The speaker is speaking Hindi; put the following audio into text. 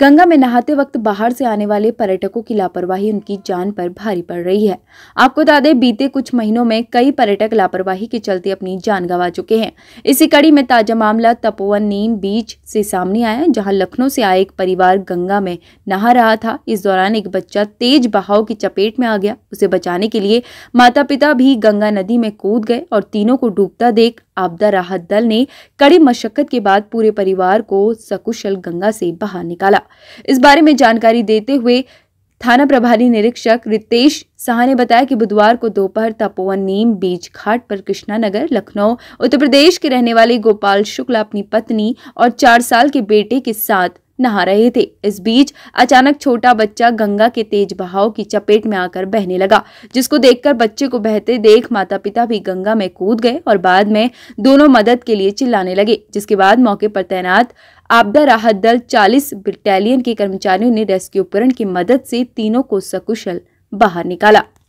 गंगा में नहाते वक्त बाहर से आने वाले पर्यटकों की लापरवाही उनकी जान पर भारी पड़ रही है आपको बता दें बीते कुछ महीनों में कई पर्यटक लापरवाही के चलते अपनी जान गंवा चुके हैं इसी कड़ी में ताजा मामला तपोवन नीम बीच से सामने आया जहां लखनऊ से आए एक परिवार गंगा में नहा रहा था इस दौरान एक बच्चा तेज बहाव की चपेट में आ गया उसे बचाने के लिए माता पिता भी गंगा नदी में कूद गए और तीनों को डूबता देख आपदा राहत दल ने कड़ी मशक्कत के बाद पूरे परिवार को सकुशल गंगा से बाहर निकाला इस बारे में जानकारी देते हुए थाना प्रभारी निरीक्षक रितेश साह ने बताया कि बुधवार को दोपहर तपोवन नीम बीच घाट पर कृष्णा नगर लखनऊ उत्तर प्रदेश के रहने वाले गोपाल शुक्ला अपनी पत्नी और चार साल के बेटे के साथ नहा रहे थे इस बीच अचानक छोटा बच्चा गंगा के तेज बहाव की चपेट में आकर बहने लगा जिसको देखकर बच्चे को बहते देख माता पिता भी गंगा में कूद गए और बाद में दोनों मदद के लिए चिल्लाने लगे जिसके बाद मौके पर तैनात आपदा राहत दल 40 बटालियन के कर्मचारियों ने रेस्क्यू उपकरण की मदद से तीनों को सकुशल बाहर निकाला